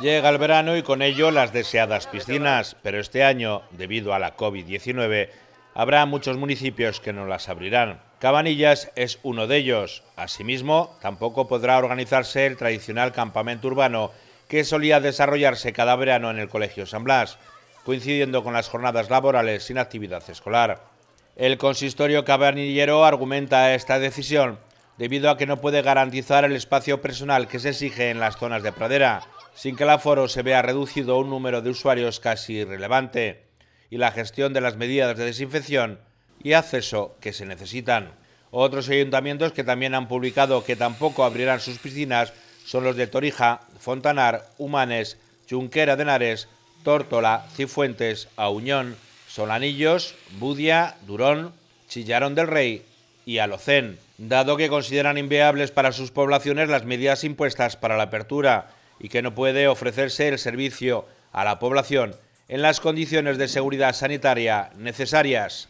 Llega el verano y con ello las deseadas piscinas, pero este año, debido a la COVID-19, habrá muchos municipios que no las abrirán. Cabanillas es uno de ellos. Asimismo, tampoco podrá organizarse el tradicional campamento urbano que solía desarrollarse cada verano en el Colegio San Blas, coincidiendo con las jornadas laborales sin actividad escolar. El consistorio cabanillero argumenta esta decisión debido a que no puede garantizar el espacio personal que se exige en las zonas de pradera, sin que el aforo se vea reducido a un número de usuarios casi irrelevante, y la gestión de las medidas de desinfección y acceso que se necesitan. Otros ayuntamientos que también han publicado que tampoco abrirán sus piscinas son los de Torija, Fontanar, Humanes, Junquera de Henares, Tórtola, Cifuentes, Auñón, Solanillos, Budia, Durón, Chillarón del Rey y Alocén, dado que consideran inviables para sus poblaciones las medidas impuestas para la apertura y que no puede ofrecerse el servicio a la población en las condiciones de seguridad sanitaria necesarias.